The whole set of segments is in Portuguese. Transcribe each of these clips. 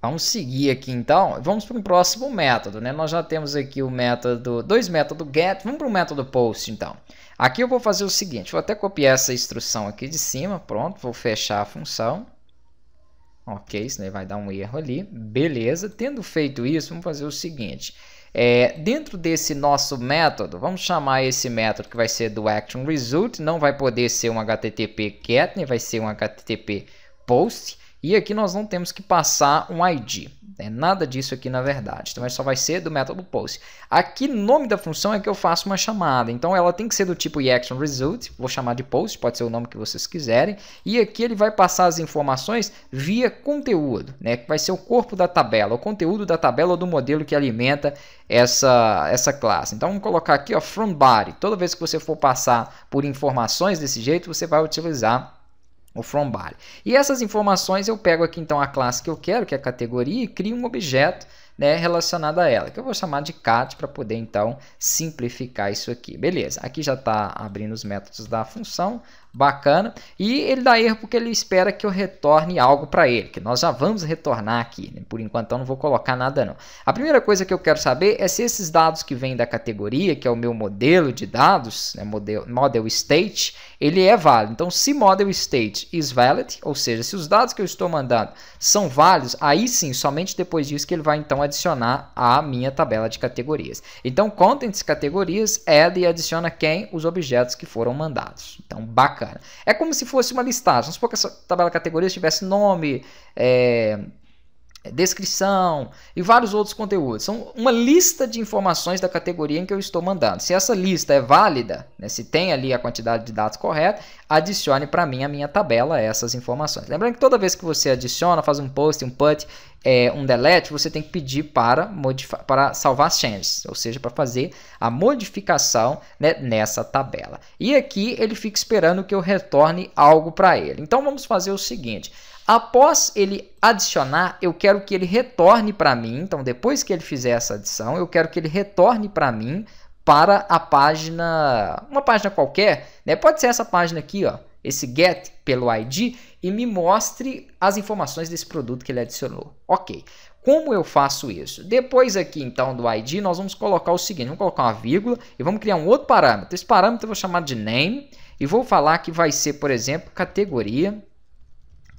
Vamos seguir aqui então, vamos para um próximo método, né? Nós já temos aqui o método, dois métodos get, vamos para o método post então. Aqui eu vou fazer o seguinte, vou até copiar essa instrução aqui de cima, pronto, vou fechar a função. Ok, isso vai dar um erro ali, beleza. Tendo feito isso, vamos fazer o seguinte, é, dentro desse nosso método, vamos chamar esse método que vai ser do action result, não vai poder ser um HTTP get, nem vai ser um HTTP post, e aqui nós não temos que passar um ID. Né? Nada disso aqui na verdade. Então, é só vai ser do método post. Aqui, nome da função é que eu faço uma chamada. Então, ela tem que ser do tipo ActionResult. Vou chamar de post, pode ser o nome que vocês quiserem. E aqui ele vai passar as informações via conteúdo, né? que vai ser o corpo da tabela, o conteúdo da tabela ou do modelo que alimenta essa, essa classe. Então, vamos colocar aqui ó, from body. Toda vez que você for passar por informações desse jeito, você vai utilizar o from body. E essas informações eu pego aqui então a classe que eu quero, que é a categoria, e crio um objeto né, relacionado a ela, que eu vou chamar de cat para poder então simplificar isso aqui. Beleza, aqui já está abrindo os métodos da função, bacana. E ele dá erro porque ele espera que eu retorne algo para ele, que nós já vamos retornar aqui. Né? Por enquanto, eu não vou colocar nada não. A primeira coisa que eu quero saber é se esses dados que vêm da categoria, que é o meu modelo de dados, né? model, model state, ele é válido. Então, se model state is valid, ou seja, se os dados que eu estou mandando são válidos, aí sim, somente depois disso que ele vai então adicionar a minha tabela de categorias. Então, contents categorias, add e adiciona quem? Os objetos que foram mandados. Então, bacana. É como se fosse uma listagem. Vamos supor que essa tabela de categorias tivesse nome, é, descrição e vários outros conteúdos. São uma lista de informações da categoria em que eu estou mandando. Se essa lista é válida, né, se tem ali a quantidade de dados correta, adicione para mim a minha tabela essas informações. Lembrando que toda vez que você adiciona, faz um post, um put, é, um delete, você tem que pedir para, para salvar as changes, ou seja, para fazer a modificação né, nessa tabela. E aqui ele fica esperando que eu retorne algo para ele. Então vamos fazer o seguinte. Após ele adicionar, eu quero que ele retorne para mim. Então, depois que ele fizer essa adição, eu quero que ele retorne para mim para a página, uma página qualquer, né? Pode ser essa página aqui, ó, esse get pelo ID e me mostre as informações desse produto que ele adicionou. OK. Como eu faço isso? Depois aqui então do ID, nós vamos colocar o seguinte, vamos colocar uma vírgula e vamos criar um outro parâmetro. Esse parâmetro eu vou chamar de name e vou falar que vai ser, por exemplo, categoria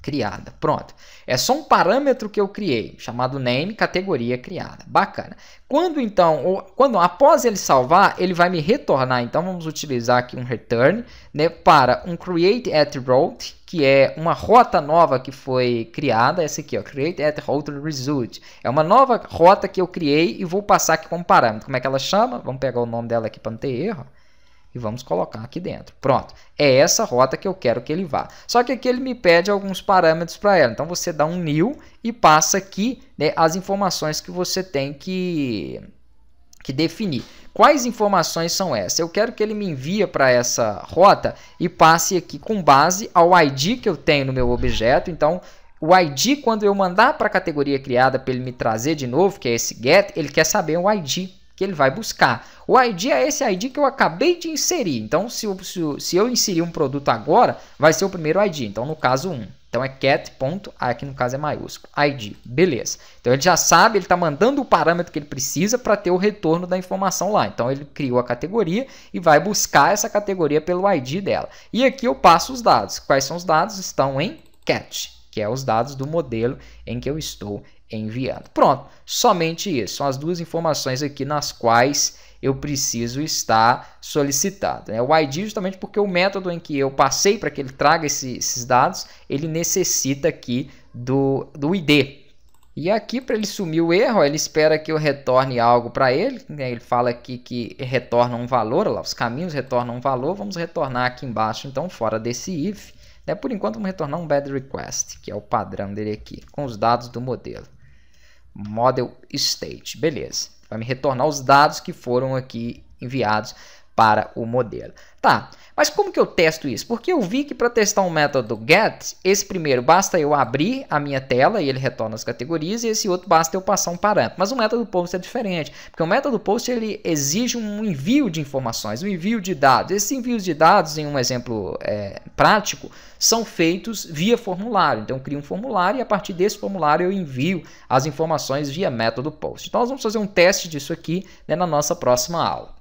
criada. Pronto. É só um parâmetro que eu criei, chamado name, categoria criada. Bacana. Quando então, ou, quando após ele salvar, ele vai me retornar. Então vamos utilizar aqui um return né, para um create at route, que é uma rota nova que foi criada, essa aqui, ó, create at route result. É uma nova rota que eu criei e vou passar aqui como parâmetro. Como é que ela chama? Vamos pegar o nome dela aqui para não ter erro e vamos colocar aqui dentro. Pronto, é essa rota que eu quero que ele vá. Só que aqui ele me pede alguns parâmetros para ela. Então você dá um new e passa aqui né, as informações que você tem que, que definir. Quais informações são essas? Eu quero que ele me envie para essa rota e passe aqui com base ao ID que eu tenho no meu objeto. Então o ID, quando eu mandar para a categoria criada para ele me trazer de novo, que é esse get, ele quer saber o ID que ele vai buscar. O ID é esse ID que eu acabei de inserir. Então, se eu, se eu inserir um produto agora, vai ser o primeiro ID. Então, no caso, 1. Então, é cat. Ponto, ah, aqui no caso é maiúsculo. ID. Beleza. Então, ele já sabe, ele está mandando o parâmetro que ele precisa para ter o retorno da informação lá. Então, ele criou a categoria e vai buscar essa categoria pelo ID dela. E aqui eu passo os dados. Quais são os dados? Estão em cat, que é os dados do modelo em que eu estou enviando. Pronto, somente isso. São as duas informações aqui nas quais eu preciso estar solicitado. Né? O ID, justamente porque o método em que eu passei para que ele traga esse, esses dados, ele necessita aqui do, do ID. E aqui, para ele sumir o erro, ele espera que eu retorne algo para ele. Né? Ele fala aqui que retorna um valor, lá, os caminhos retornam um valor. Vamos retornar aqui embaixo, então, fora desse if. Né? Por enquanto, vamos retornar um bad request, que é o padrão dele aqui, com os dados do modelo model state. Beleza. Vai me retornar os dados que foram aqui enviados para o modelo. Tá, mas como que eu testo isso? Porque eu vi que para testar um método get, esse primeiro basta eu abrir a minha tela e ele retorna as categorias, e esse outro basta eu passar um parâmetro. Mas o método post é diferente, porque o método post ele exige um envio de informações, um envio de dados. Esses envios de dados, em um exemplo é, prático, são feitos via formulário. Então eu crio um formulário e a partir desse formulário eu envio as informações via método post. Então nós vamos fazer um teste disso aqui né, na nossa próxima aula.